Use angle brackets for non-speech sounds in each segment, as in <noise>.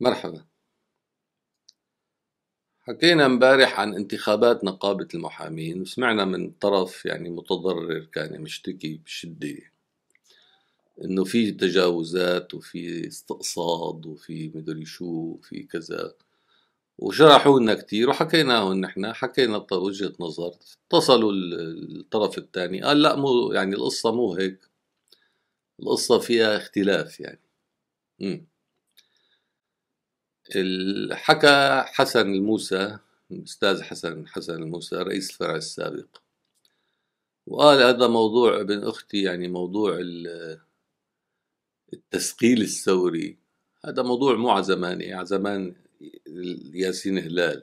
مرحبا حكينا امبارح عن انتخابات نقابة المحامين وسمعنا من طرف يعني متضرر كان مشتكي بشدة انه في تجاوزات وفي استقصاد وفي مدري شو وفي كذا وشرحوا لنا كثير وحكيناهم نحن حكينا وجهة نظر اتصلوا الطرف الثاني قال لا مو يعني القصة مو هيك القصة فيها اختلاف يعني امم حكى حسن الموسى الأستاذ حسن حسن الموسى رئيس الفرع السابق وقال هذا موضوع ابن أختي يعني موضوع التثقيل الثوري هذا موضوع مو على يعني على زمان ياسين هلال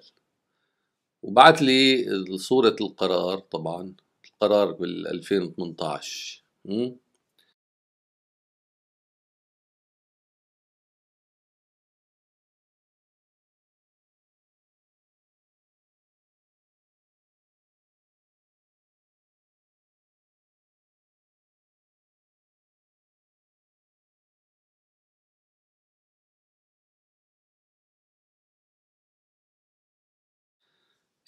وبعث لي صورة القرار طبعا القرار بال 2018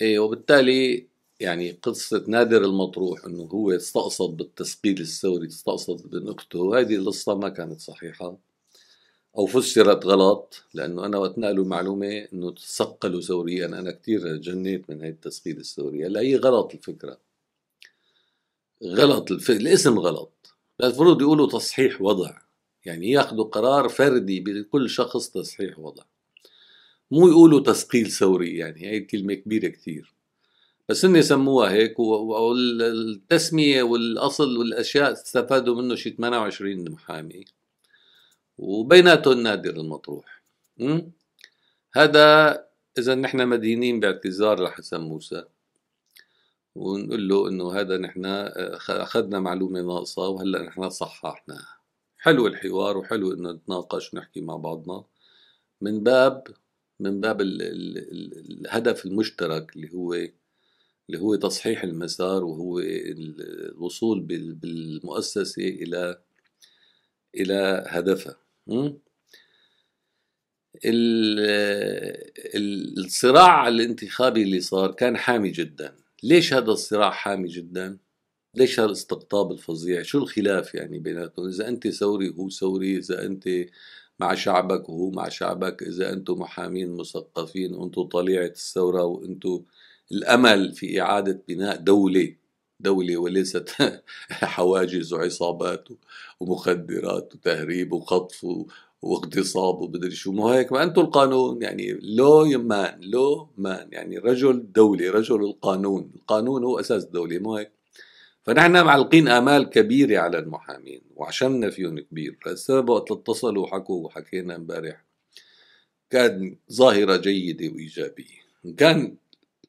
إيه وبالتالي يعني قصة نادر المطروح انه هو استقصد بالتسقيل الثوري استقصد بن هذه القصة ما كانت صحيحة او فسرت غلط لانه انا وقت نقلوا معلومة انه تسقلوا ثوريا انا كثير جنيت من هي التسقيل الثوري هلا هي غلط الفكرة غلط الف... الاسم غلط المفروض يقولوا تصحيح وضع يعني ياخذوا قرار فردي بكل شخص تصحيح وضع مو يقولوا تثقيل ثوري يعني هي كلمة كبيرة كثير بس هن سموها هيك والتسمية والأصل والأشياء استفادوا منه شي 28 محامي وبيناتهم نادر المطروح م? هذا إذا نحن مدينين باعتذار لحسن موسى ونقول له إنه هذا نحن آه، أخذنا معلومة ناقصة وهلأ نحن صححناها حلو الحوار وحلو إنه نتناقش ونحكي مع بعضنا من باب من باب الـ الـ الهدف المشترك اللي هو اللي هو تصحيح المسار وهو الوصول بالمؤسسة إلى إلى هدفها الصراع الانتخابي اللي صار كان حامي جدا ليش هذا الصراع حامي جدا ليش هذا الاستقطاب الفظيع شو الخلاف يعني بيناتهم اذا انت ثوري وهو ثوري اذا انت مع شعبك وهو مع شعبك إذا أنتم محامين مثقفين وأنتم طليعة الثورة وأنتم الأمل في إعادة بناء دولة دولة وليست <laughs> حواجز وعصابات ومخدرات وتهريب وخطف واغتصاب ومدري شو مو هيك ما انتم القانون يعني لو مان لو مان يعني رجل دولة رجل القانون القانون هو اساس الدولة مو هيك فنحن معلقين امال كبيره على المحامين وعشمنا فيهم كبير فالسبب وقت اتصلوا وحكوا وحكينا امبارح كان ظاهره جيده وايجابيه ان كان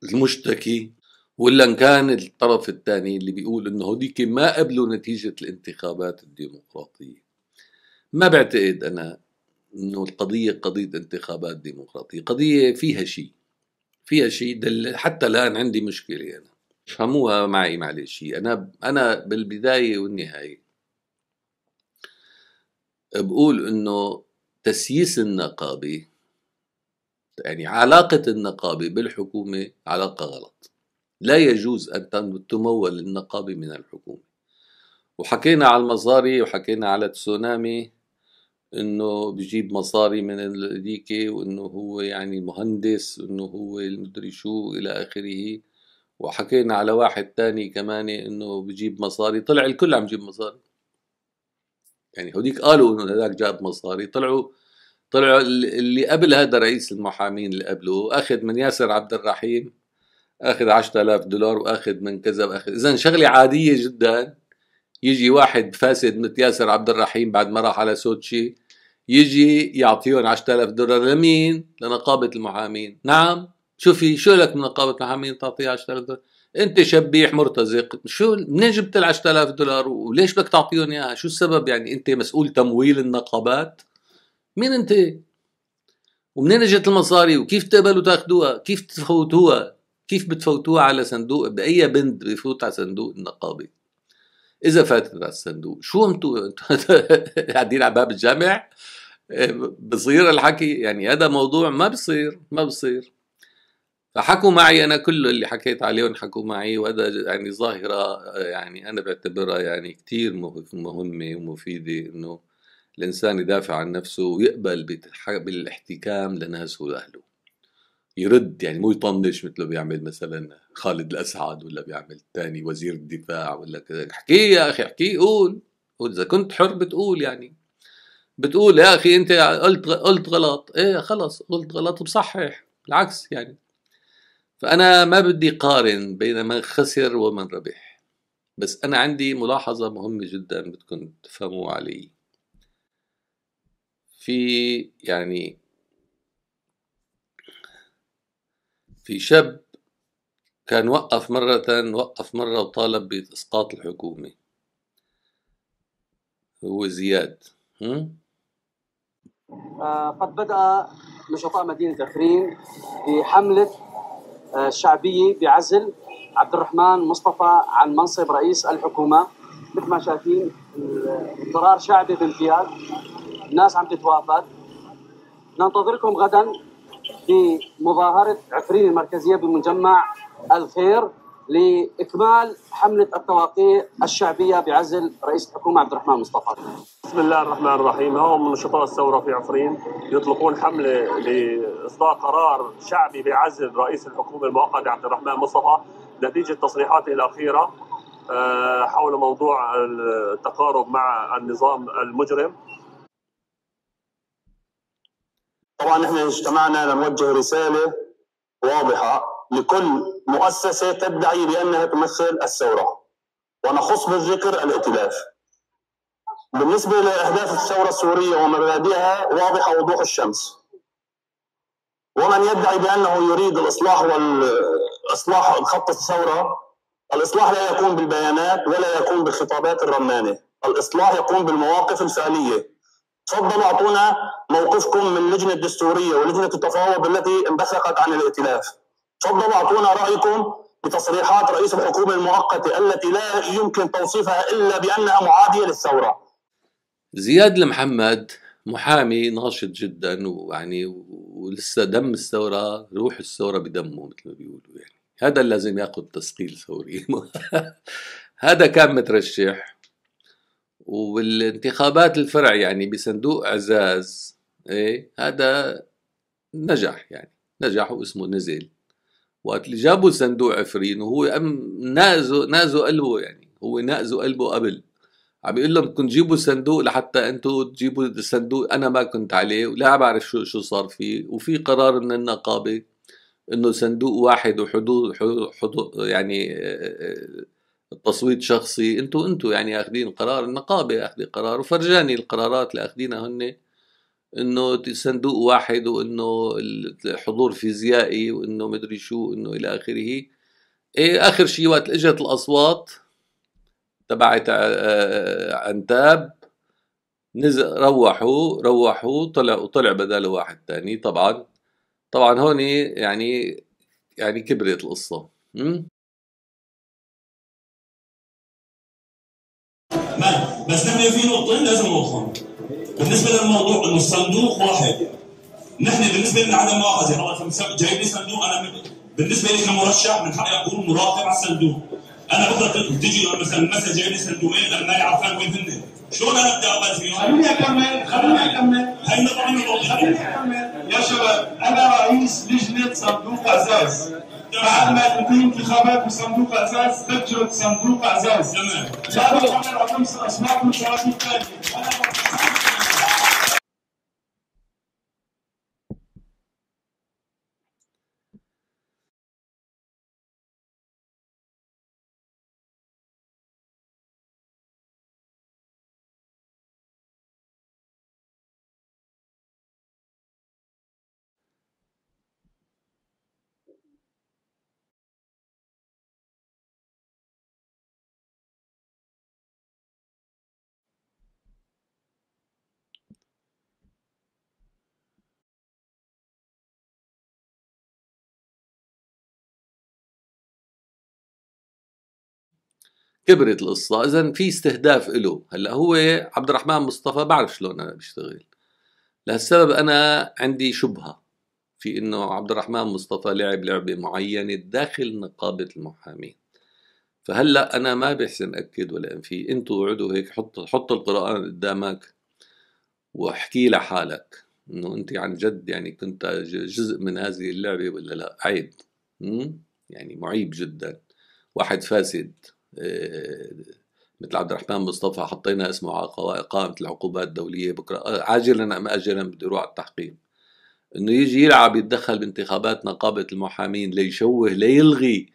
المشتكي ولا ان كان الطرف الثاني اللي بيقول انه هذيك ما قبلوا نتيجه الانتخابات الديمقراطيه ما بعتقد انا انه القضيه قضيه انتخابات ديمقراطيه قضيه فيها شيء فيها شيء حتى الان عندي مشكله انا افهموها معي معلش انا انا بالبدايه والنهايه بقول انه تسييس النقابه يعني علاقه النقابه بالحكومه علاقه غلط لا يجوز ان تمول النقابه من الحكومه وحكينا على المصاري وحكينا على تسونامي انه بجيب مصاري من الديكي وانه هو يعني مهندس وانه هو المدري شو الى اخره وحكينا على واحد تاني كمان انه بجيب مصاري طلع الكل عم يجيب مصاري يعني هوديك قالوا انه هذاك جاب مصاري طلعوا طلعوا اللي قبل هذا رئيس المحامين اللي قبله اخذ من ياسر عبد الرحيم اخذ 10000 دولار واخذ من كذا واخذ اذا شغله عاديه جدا يجي واحد فاسد مثل ياسر عبد الرحيم بعد ما راح على سوتشي يجي يعطيهم 10000 دولار لمين؟ لنقابه المحامين، نعم شوفي شو لك من نقابه العاملين تعطيها 10000 دولار انت شبيح مرتزق شو منين جبت ال 10000 دولار وليش بدك تعطيهم اياها شو السبب يعني انت مسؤول تمويل النقابات مين انت ومنين اجت المصاري وكيف تقبلوا تاخذوها كيف تفوتوها كيف بتفوتوها على صندوق باي بند بفوت على صندوق النقابه اذا فاتت على الصندوق شو انتوا <laughs> قاعدين على باب الجامع إيه، بصير الحكي يعني هذا موضوع ما بصير ما بصير فحكوا معي انا كل اللي حكيت عليهم حكوا معي وهذا يعني ظاهره يعني انا بعتبرها يعني كثير مهمه ومفيده انه الانسان يدافع عن نفسه ويقبل بالاحتكام لناسه واهله يرد يعني مو يطنش مثله بيعمل مثلا خالد الاسعد ولا بيعمل الثاني وزير الدفاع ولا كذا احكي يا اخي احكي قول واذا كنت حر بتقول يعني بتقول يا اخي انت قلت قلت غلط ايه خلص قلت غلط وبصحح بالعكس يعني فأنا ما بدي قارن بين من خسر ومن ربح بس أنا عندي ملاحظة مهمة جدا بدكم تفهموها علي في يعني في شاب كان وقف مرة وقف مرة وطالب بإسقاط الحكومة هو زياد آه، قد بدأ نشطاء مدينة أخرين بحملة آه، شعبيه بعزل عبد الرحمن مصطفى عن منصب رئيس الحكومه مثل ما شايفين قرار شعبي بامتياز الناس عم تتوافد ننتظركم غدا في مظاهره عفرين المركزيه بمجمع الخير لاكمال حمله التواقيع الشعبيه بعزل رئيس الحكومه عبد الرحمن مصطفى. بسم الله الرحمن الرحيم، هم نشطاء الثوره في عفرين يطلقون حمله لاصدار قرار شعبي بعزل رئيس الحكومه المؤقت عبد الرحمن مصطفى نتيجه تصريحاته الاخيره آه، حول موضوع التقارب مع النظام المجرم. طبعا نحن اجتمعنا لنوجه رساله واضحه لكل مؤسسة تدعي بأنها تمثل الثورة ونخص بالذكر الائتلاف بالنسبة لأهداف الثورة السورية ومبادئها واضحة وضوح الشمس ومن يدعي بأنه يريد الإصلاح والإصلاح خط الثورة الإصلاح لا يكون بالبيانات ولا يكون بالخطابات الرمانة الإصلاح يكون بالمواقف الفعلية تفضلوا أعطونا موقفكم من اللجنة الدستورية ولجنة التفاوض التي انبثقت عن الائتلاف تفضلوا اعطونا رايكم بتصريحات رئيس الحكومه المؤقته التي لا يمكن توصيفها الا بانها معاديه للثوره. زياد المحمد محامي ناشط جدا ويعني ولسه دم الثوره روح الثوره بدمه مثل ما بيقولوا يعني هذا اللي لازم ياخذ تسقيل ثوري <laughs> هذا كان مترشح والانتخابات الفرع يعني بصندوق عزاز ايه هذا نجح يعني نجح واسمه نزل وقت اللي جابوا صندوق عفرين وهو أم نازو نازو قلبه يعني هو نازو قلبه قبل عم يقول لهم بدكم تجيبوا صندوق لحتى انتم تجيبوا الصندوق انا ما كنت عليه ولا بعرف شو شو صار فيه وفي قرار من النقابه انه صندوق واحد وحدود حدود يعني تصويت شخصي انتم انتم يعني اخذين قرار النقابه اخذ قرار وفرجاني القرارات اللي اخذينها هن انه صندوق واحد وانه الحضور فيزيائي وانه مدري شو انه الى اخره إيه اخر شيء وقت اجت الاصوات تبعت آه، آه، عنتاب نزل روحوا روحوا طلع وطلع بداله واحد تاني طبعا طبعا هون يعني يعني كبرت القصه م? بس نحن في نقطتين لازم نوضحهم بالنسبه للموضوع انه الصندوق واحد نحن بالنسبه لنا عدم مؤاخذه والله جايب لي صندوق انا بالنسبه لي كمرشح من حقي اكون مراقب على الصندوق انا بكره تجي مثلا مثلا جايب لي صندوقين انا ماني عارفان وين هن شلون انا بدي اقبل فيهم؟ خليني اكمل خليني اكمل هي نظرة خليني اكمل يا شباب انا رئيس لجنه صندوق ازاز بعد ما تنتهي انتخابات بصندوق اساس تجرد صندوق اساس تمام لا تعمل رقم اسماءكم شراكه الثانيه كبرت القصه اذا في استهداف له هلا هو عبد الرحمن مصطفى بعرف شلون انا بشتغل لهالسبب انا عندي شبهه في انه عبد الرحمن مصطفى لعب لعبه معينه داخل نقابه المحامين فهلا انا ما بحسن اكد ولا انفي انتوا اقعدوا هيك حط حط القران قدامك واحكي لحالك انه انت عن جد يعني كنت جزء من هذه اللعبه ولا لا عيب يعني معيب جدا واحد فاسد آه، مثل عبد الرحمن مصطفى حطينا اسمه على قائمة العقوبات الدولية بكرة آه، عاجلا أم أجلا بده يروح على التحقيق انه يجي يلعب يتدخل بانتخابات نقابة المحامين ليشوه ليلغي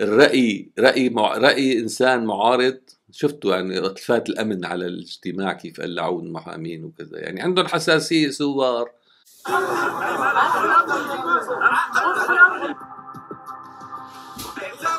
الرأي رأي مع رأي إنسان معارض شفتوا يعني التفات الأمن على الاجتماع كيف قلعوا المحامين وكذا يعني عندهم حساسية سوار <laughs>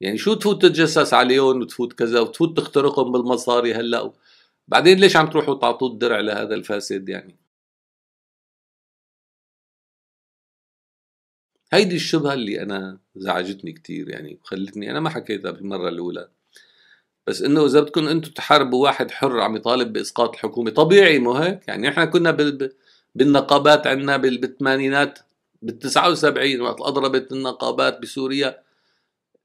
يعني شو تفوت تتجسس عليهم وتفوت كذا وتفوت تخترقهم بالمصاري هلا بعدين ليش عم تروحوا تعطوا الدرع لهذا الفاسد يعني هيدي الشبهة اللي أنا زعجتني كتير يعني وخلتني أنا ما حكيتها بالمرة الأولى بس انه اذا بدكم انتم تحاربوا واحد حر عم يطالب باسقاط الحكومه طبيعي مو هيك يعني احنا كنا بال... بالنقابات عندنا بالثمانينات بال 79 وقت اضربت النقابات بسوريا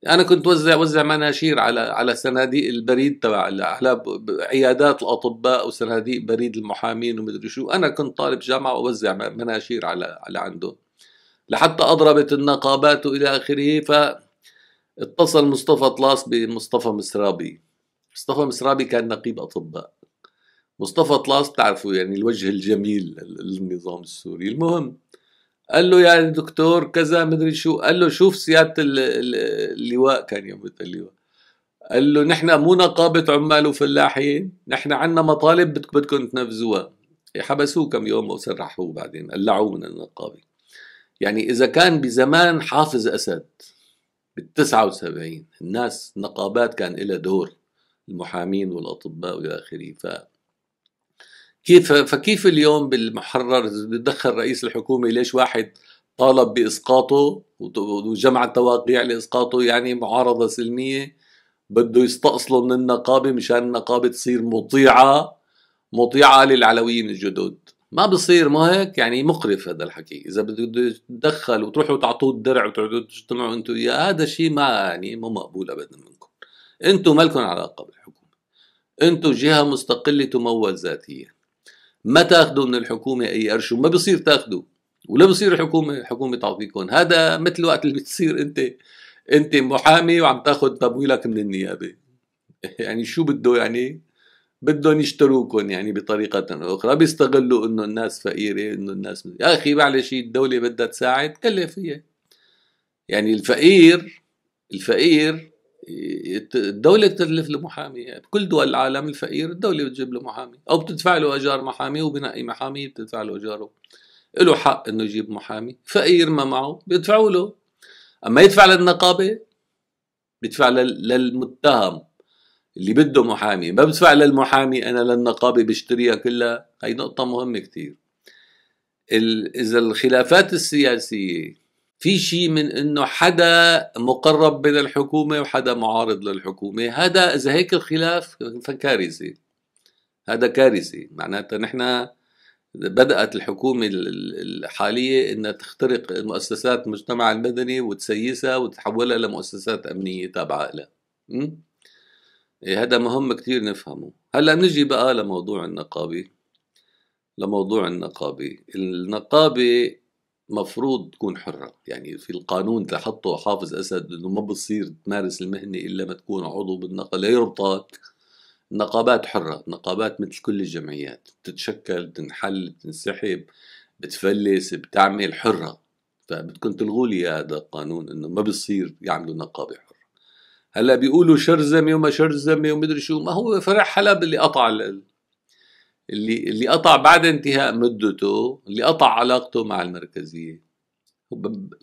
انا كنت وزع وزع مناشير على على صناديق البريد تبع على عيادات الاطباء وصناديق بريد المحامين ومدري شو انا كنت طالب جامعه ووزع مناشير على على عندهم لحتى أضربت النقابات إلى آخره فاتصل مصطفى طلاس بمصطفى مسرابي مصطفى مسرابي كان نقيب أطباء مصطفى طلاس تعرفوا يعني الوجه الجميل للنظام السوري المهم قال له يعني دكتور كذا مدري شو قال له شوف سيادة اللواء كان يوم اللواء قال له نحن مو نقابة عمال وفلاحين نحن عندنا مطالب بدكم تنفذوها حبسوه كم يوم وسرحوه بعدين قلعوه من النقابه يعني إذا كان بزمان حافظ أسد بالتسعة وسبعين الناس نقابات كان لها دور المحامين والأطباء وإلى آخره ف كيف فكيف اليوم بالمحرر بيتدخل رئيس الحكومة ليش واحد طالب بإسقاطه وجمع التواقيع لإسقاطه يعني معارضة سلمية بده يستأصله من النقابة مشان النقابة تصير مطيعة مطيعة للعلويين الجدد ما بصير ما هيك يعني مقرف هذا الحكي اذا بده تدخل وتروحوا تعطوه الدرع وتقعدوا تجتمعوا انتم يا هذا شيء ما يعني مو مقبول ابدا منكم انتم ما لكم علاقه بالحكومه انتم جهه مستقله تمول ذاتيا ما تاخذوا من الحكومه اي قرش وما بصير تاخذوا ولا بصير الحكومه الحكومه تعطيكم هذا مثل وقت اللي بتصير انت انت محامي وعم تاخذ تمويلك من النيابه <laughs> يعني شو بده يعني بدهم يشتروكم يعني بطريقة أخرى بيستغلوا إنه الناس فقيرة إنه الناس يا أخي معلش الدولة بدها تساعد كلف هي يعني الفقير الفقير الدولة بتكلف له محامي يعني بكل دول العالم الفقير الدولة بتجيب له محامي أو بتدفع له أجار محامي وبنقي محامي بتدفع له أجاره له حق إنه يجيب محامي فقير ما معه بيدفعوا له أما يدفع للنقابة بيدفع للمتهم اللي بده محامي ما بدفع للمحامي انا للنقابه بشتريها كلها هي نقطه مهمه كثير اذا الخلافات السياسيه في شيء من انه حدا مقرب بين الحكومه وحدا معارض للحكومه هذا اذا هيك الخلاف فكارثه هذا كارثه معناتها نحن بدأت الحكومة الحالية أنها تخترق مؤسسات المجتمع المدني وتسيسها وتحولها لمؤسسات أمنية تابعة لها إيه، هذا مهم كتير نفهمه هلا نجي بقى لموضوع النقابة لموضوع النقابة النقابة مفروض تكون حرة يعني في القانون اللي حطه حافظ أسد أنه ما بصير تمارس المهنة إلا ما تكون عضو بالنقابة لا يربطات النقابات حرة النقابات مثل كل الجمعيات بتتشكل بتنحل بتنسحب بتفلس بتعمل حرة فبدكم تلغوا لي هذا القانون انه ما بصير يعملوا نقابه هلا بيقولوا شرزمي وما شرزمي ومدري شو ما هو فرع حلب اللي قطع اللي اللي قطع بعد انتهاء مدته اللي قطع علاقته مع المركزيه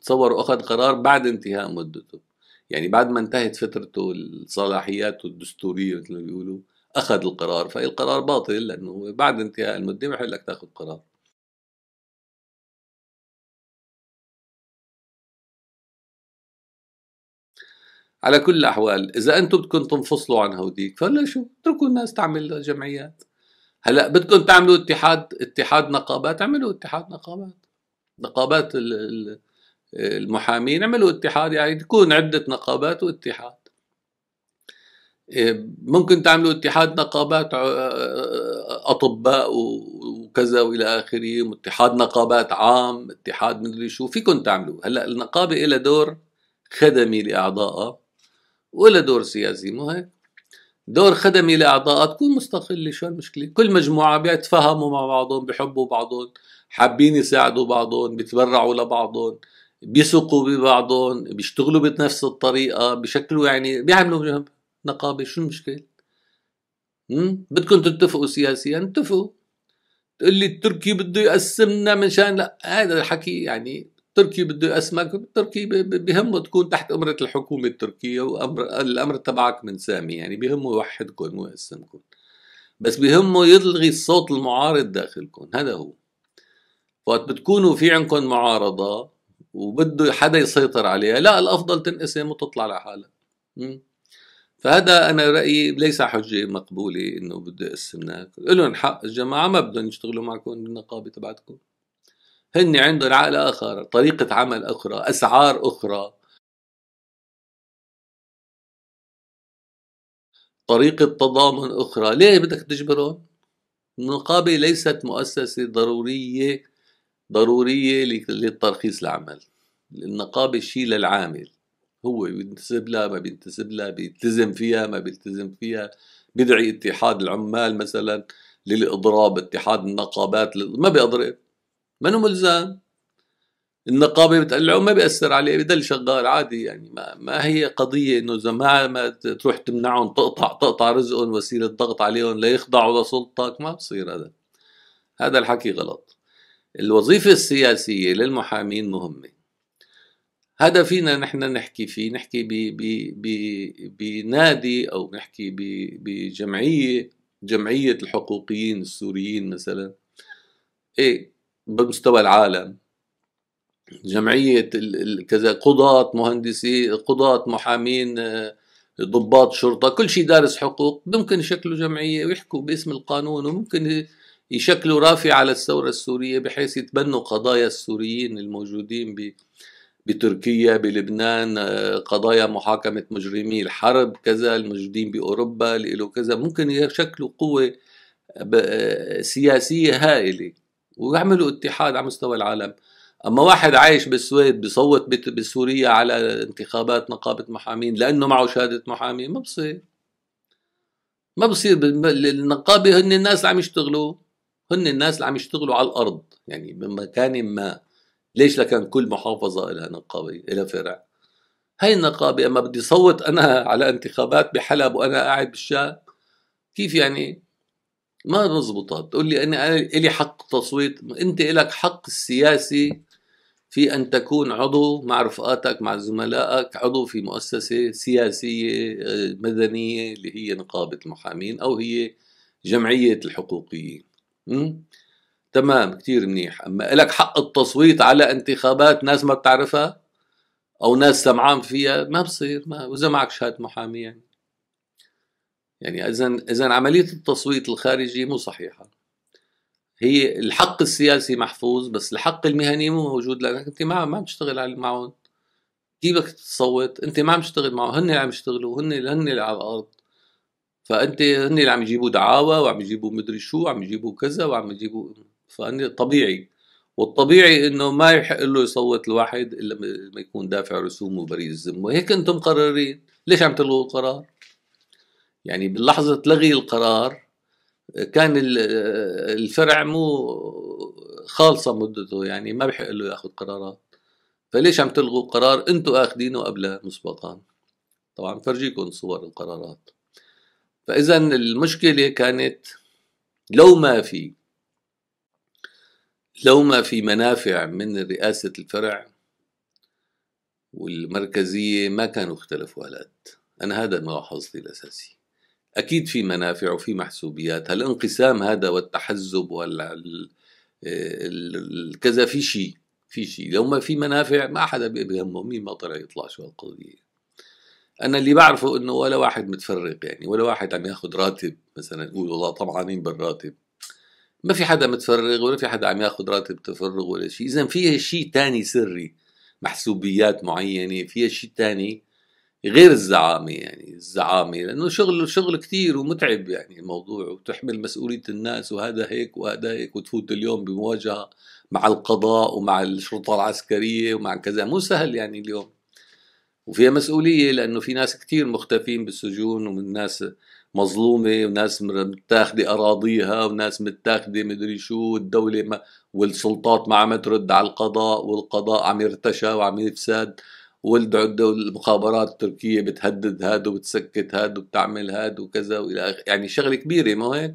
تصوروا اخذ قرار بعد انتهاء مدته يعني بعد ما انتهت فترته الصلاحيات الدستوريه مثل ما بيقولوا اخذ القرار فالقرار باطل لانه بعد انتهاء المده بحق لك تاخذ قرار على كل الأحوال إذا أنتم بدكم تنفصلوا عن هوديك فلا شو اتركوا الناس تعمل جمعيات هلا بدكم تعملوا اتحاد اتحاد نقابات اعملوا اتحاد نقابات نقابات المحامين اعملوا اتحاد يعني تكون عدة نقابات واتحاد إيه، ممكن تعملوا اتحاد نقابات آه، آه، آه، اطباء وكذا والى اخره اتحاد نقابات عام اتحاد مدري شو فيكم تعملوا هلا النقابه لها دور خدمي لاعضائها ولا دور سياسي مو هيك دور خدمي لاعضاء تكون مستقله شو المشكله كل مجموعه بيتفاهموا مع بعضهم بحبوا بعضهم حابين يساعدوا بعضهم بيتبرعوا لبعضهم بيثقوا ببعضهم بيشتغلوا بنفس الطريقه بشكلوا يعني بيعملوا نقابه شو المشكله بدكم تتفقوا سياسيا اتفقوا تقول لي التركي بده يقسمنا من شان لا هذا الحكي يعني تركيا بده اسمك تركيا بهمه تكون تحت امره الحكومه التركيه وامر الامر تبعك من سامي يعني بهمه يوحدكم ويقسمكم بس بهمه يلغي الصوت المعارض داخلكم هذا هو وقت بتكونوا في عندكم معارضه وبده حدا يسيطر عليها لا الافضل تنقسم وتطلع لحالها فهذا انا رايي ليس حجه مقبوله انه بده يقسمناك لهم حق الجماعه ما بدهم يشتغلوا معكم بالنقابه تبعتكم هن عندهم عقل آخر طريقة عمل أخرى أسعار أخرى طريقة تضامن أخرى ليه بدك تجبرهم؟ النقابة ليست مؤسسة ضرورية ضرورية للترخيص العمل النقابة شيء للعامل هو بينتسب لها ما بينتسب لها بيلتزم فيها ما بيلتزم فيها بدعي اتحاد العمال مثلا للإضراب اتحاد النقابات ما بيضرب منه ملزم النقابه بتقلعه ما بياثر عليه بضل شغال عادي يعني ما, ما هي قضيه انه اذا ما, ما تروح تمنعهم تقطع تقطع رزقهم وسيله ضغط عليهم ليخضعوا لسلطتك ما بصير هذا هذا الحكي غلط الوظيفه السياسيه للمحامين مهمه هذا فينا نحن نحكي فيه نحكي بنادي او نحكي بجمعيه جمعيه الحقوقيين السوريين مثلا ايه بمستوى العالم جمعية كذا قضاة مهندسي قضاة محامين آه، ضباط شرطة كل شيء دارس حقوق ممكن يشكلوا جمعية ويحكوا باسم القانون وممكن يشكلوا رافعة على الثورة السورية بحيث يتبنوا قضايا السوريين الموجودين ب... بتركيا بلبنان آه، قضايا محاكمة مجرمي الحرب كذا الموجودين بأوروبا له كذا ممكن يشكلوا قوة آه، سياسية هائلة ويعملوا اتحاد على مستوى العالم اما واحد عايش بالسويد بصوت بسوريا على انتخابات نقابه محامين لانه معه شهاده محامي ما بصير ما بصير النقابه هن الناس اللي عم يشتغلوا هن الناس اللي عم يشتغلوا على الارض يعني بمكان ما ليش لكان كل محافظه لها نقابه لها فرع هاي النقابه اما بدي صوت انا على انتخابات بحلب وانا قاعد بالشام كيف يعني ما بزبطها بتقول لي أنا إلي حق تصويت أنت إلك حق السياسي في أن تكون عضو مع رفقاتك مع زملائك عضو في مؤسسة سياسية آه، مدنية اللي هي نقابة المحامين أو هي جمعية الحقوقيين تمام كتير منيح أما إلك حق التصويت على انتخابات ناس ما بتعرفها أو ناس سمعان فيها ما بصير ما وإذا معك شهادة محامي يعني يعني اذا اذا عمليه التصويت الخارجي مو صحيحه هي الحق السياسي محفوظ بس الحق المهني مو موجود لانك انت ما ما عم تشتغل معهم كيف بدك تصوت انت ما عم تشتغل معهم هن اللي عم يشتغلوا هن هن اللي على الارض فانت هن اللي عم يجيبوا دعاوى وعم يجيبوا مدري شو وعم يجيبوا كذا وعم يجيبوا فأنا طبيعي والطبيعي انه ما يحق له يصوت الواحد الا ما يكون دافع رسوم وبريد الذمه هيك انتم مقررين ليش عم تلغوا القرار يعني باللحظه تلغي القرار كان الفرع مو خالصه مدته يعني ما بحق له ياخذ قرارات فليش عم تلغوا قرار انتم اخذينه قبل مسبقا طبعا فرجيكم صور القرارات فاذا المشكله كانت لو ما في لو ما في منافع من رئاسة الفرع والمركزية ما كانوا اختلفوا هالقد أنا هذا ملاحظتي الأساسية اكيد في منافع وفي محسوبيات هالانقسام هذا والتحزب وال كذا في شيء في شيء لو ما في منافع ما حدا بيهمه مين ما طلع يطلع شو هالقضيه انا اللي بعرفه انه ولا واحد متفرق يعني ولا واحد عم ياخذ راتب مثلا يقول والله طمعانين بالراتب ما في حدا متفرغ ولا في حدا عم ياخذ راتب تفرغ ولا شيء اذا في شيء تاني سري محسوبيات معينه في شيء تاني غير الزعامه يعني الزعامه لانه شغل شغل كثير ومتعب يعني الموضوع وتحمل مسؤوليه الناس وهذا هيك وهذا هيك وتفوت اليوم بمواجهه مع القضاء ومع الشرطه العسكريه ومع كذا مو سهل يعني اليوم وفيها مسؤوليه لانه في ناس كثير مختفين بالسجون ومن ناس مظلومه وناس متاخده اراضيها وناس متاخده مدري شو الدوله ما والسلطات ما عم ترد على القضاء والقضاء عم يرتشى وعم يفسد ولدوا عدوا المخابرات التركية بتهدد هاد وبتسكت هاد وبتعمل هاد وكذا وإلى يعني شغلة كبيرة ما هيك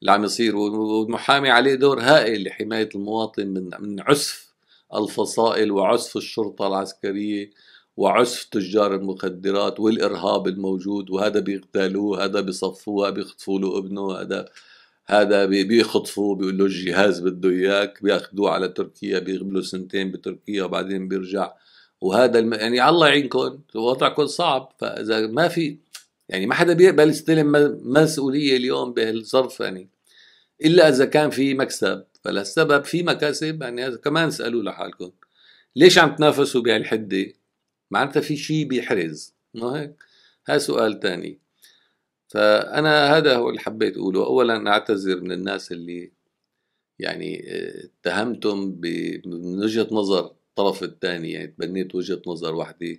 اللي عم يصير والمحامي عليه دور هائل لحماية المواطن من من عسف الفصائل وعسف الشرطة العسكرية وعسف تجار المخدرات والإرهاب الموجود وهذا بيغتالوه هذا بيصفوه بيخطفوا له ابنه هذا هذا بيخطفوه بيقول له الجهاز بده اياك بياخذوه على تركيا بيغبلوا سنتين بتركيا وبعدين بيرجع وهذا الم... يعني الله يعينكم وضعكم صعب فاذا ما في يعني ما حدا بيقبل يستلم مسؤوليه اليوم بهالظرف يعني الا اذا كان في مكسب فللسبب في مكاسب يعني هذا كمان اسالوا لحالكم ليش عم تنافسوا بهالحده؟ معناتها في شيء بيحرز مو هيك؟ ها سؤال ثاني فانا هذا هو اللي حبيت اقوله اولا اعتذر من الناس اللي يعني اتهمتم من وجهه نظر الطرف الثاني يعني تبنيت وجهة نظر واحدة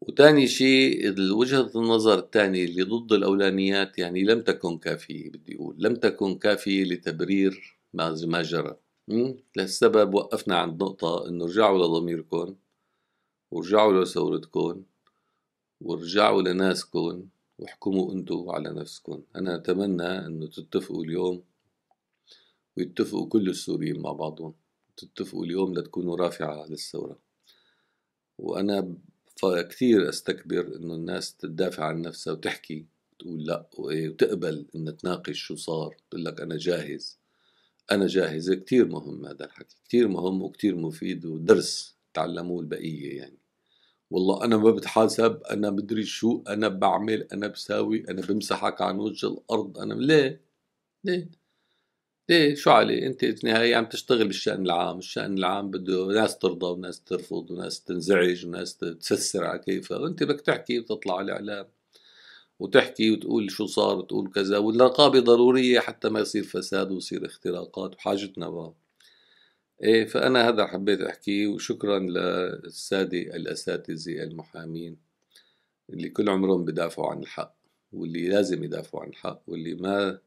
وتاني شيء وجهة النظر الثانية اللي ضد الأولانيات يعني لم تكن كافية بدي أقول لم تكن كافية لتبرير ما جرى لهالسبب وقفنا عند نقطة إنه ارجعوا لضميركم وارجعوا لثورتكم وارجعوا لناسكم واحكموا أنتوا على نفسكم أنا أتمنى إنه تتفقوا اليوم ويتفقوا كل السوريين مع بعضهم تتفقوا اليوم لتكونوا رافعة للثورة وأنا كثير أستكبر إنه الناس تدافع عن نفسها وتحكي تقول لا وتقبل إن تناقش شو صار تقول لك أنا جاهز أنا جاهز كثير مهم هذا الحكي كثير مهم وكثير مفيد ودرس تعلموه البقية يعني والله أنا ما بتحاسب أنا بدري شو أنا بعمل أنا بساوي أنا بمسحك عن وجه الأرض أنا ليه ليه ليه شو علي انت النهاية عم تشتغل بالشأن العام الشأن العام بده ناس ترضى وناس ترفض وناس تنزعج وناس تفسر على كيفها وانت بدك تحكي وتطلع على الاعلام وتحكي وتقول شو صار وتقول كذا والرقابة ضرورية حتى ما يصير فساد ويصير اختراقات وحاجتنا بقى ايه فانا هذا حبيت احكيه وشكرا للسادة الاساتذة المحامين اللي كل عمرهم بدافعوا عن الحق واللي لازم يدافعوا عن الحق واللي ما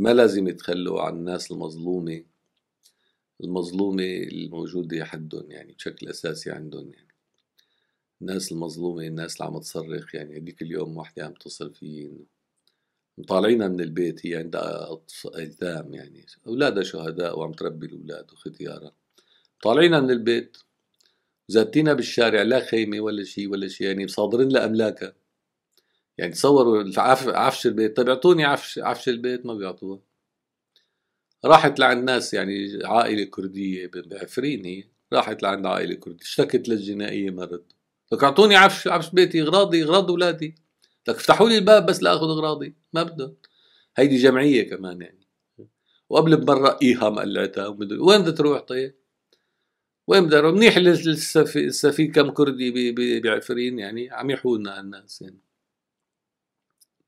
ما لازم يتخلوا عن الناس المظلومة المظلومة الموجودة حدهم يعني بشكل أساسي عندهم يعني الناس المظلومة الناس اللي عم تصرخ يعني هديك اليوم وحدة عم تصل فيي إنه مطالعينها من البيت هي عندها أيتام يعني أولادها شهداء وعم تربي الأولاد وختيارها طالعينها من البيت زاتينا بالشارع لا خيمة ولا شيء ولا شيء يعني مصادرين لأملاكها يعني تصوروا عفش البيت طيب اعطوني عفش عفش البيت ما بيعطوها راحت لعند ناس يعني عائله كرديه بعفرين هي راحت لعند عائله كرديه اشتكت للجنائيه ما رد لك اعطوني عفش عفش بيتي اغراضي اغراض اولادي لك افتحوا لي الباب بس لاخذ اغراضي ما بدهم هيدي جمعيه كمان يعني وقبل بمره ايهام قلعتها وين بدها تروح طيب وين بدها منيح السفير كم كردي بعفرين يعني عم يحولنا الناس يعني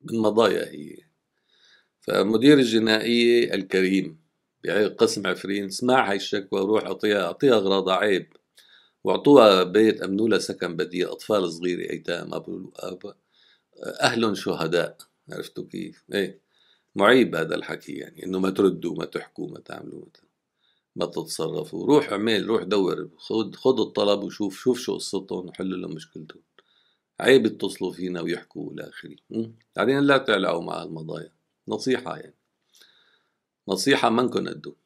من مضايا هي فمدير الجنائية الكريم بقسم عفرين سمع هاي الشكوى وروح اعطيها اعطيها اغراضها عيب واعطوها بيت امنوا لها سكن بديع اطفال صغيره ايتام ابو أب اهلهم شهداء عرفتوا كيف؟ ايه معيب هذا الحكي يعني انه ما تردوا ما تحكوا ما تعملوا ما تتصرفوا روح اعمل روح دور خذ خذ الطلب وشوف شوف شو قصتهم وحلوا لهم مشكلتهم عيب يتصلوا فينا ويحكوا الى اخره بعدين يعني لا تعلقوا مع المضايا نصيحه يعني نصيحه منكن قدون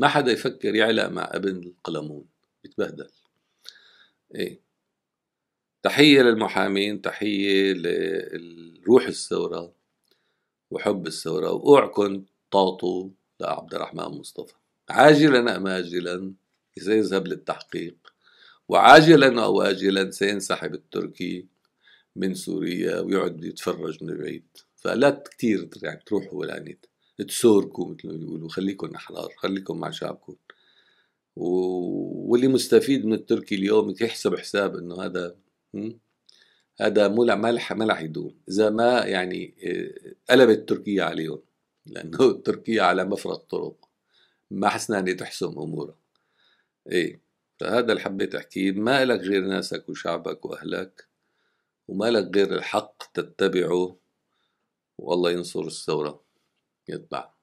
ما حدا يفكر يعلق مع ابن القلمون يتبهدل ايه تحية للمحامين تحية لروح الثورة وحب الثورة وأوعكن طاطوا لعبد الرحمن مصطفى عاجلا أم آجلا سيذهب للتحقيق وعاجلا أو آجلا سينسحب التركي من سوريا ويقعد يتفرج من بعيد فلا كتير يعني تروحوا لعنيت تسوركم مثل ما بيقولوا خليكم أحرار خليكم مع شعبكم واللي مستفيد من التركي اليوم يحسب حساب انه هذا هذا ملع ملح ما رح يدوم اذا ما يعني آه، قلبت تركيا عليهم لانه <laughs> تركيا على مفرق طرق ما حسنا ان تحسم امورها ايه فهذا اللي حبيت احكيه ما لك غير ناسك وشعبك واهلك وما لك غير الحق تتبعه والله ينصر الثوره يتبع